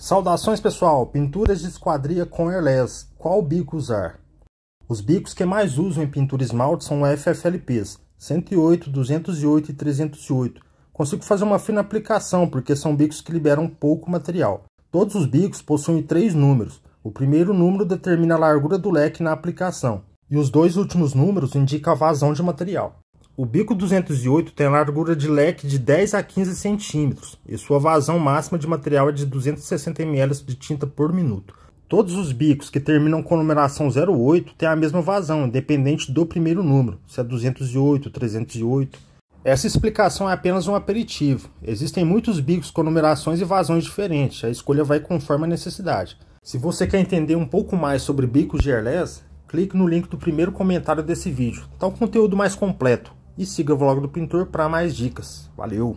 Saudações pessoal, pinturas de esquadria com airless, qual bico usar? Os bicos que mais usam em pintura esmalte são FFLPs, 108, 208 e 308. Consigo fazer uma fina aplicação porque são bicos que liberam pouco material. Todos os bicos possuem três números. O primeiro número determina a largura do leque na aplicação, e os dois últimos números indicam a vazão de material. O bico 208 tem largura de leque de 10 a 15 centímetros e sua vazão máxima de material é de 260 ml de tinta por minuto. Todos os bicos que terminam com numeração 08 têm a mesma vazão, independente do primeiro número, se é 208, 308. Essa explicação é apenas um aperitivo. Existem muitos bicos com numerações e vazões diferentes, a escolha vai conforme a necessidade. Se você quer entender um pouco mais sobre bicos de airless, clique no link do primeiro comentário desse vídeo. Está um conteúdo mais completo e siga o vlog do pintor para mais dicas. Valeu!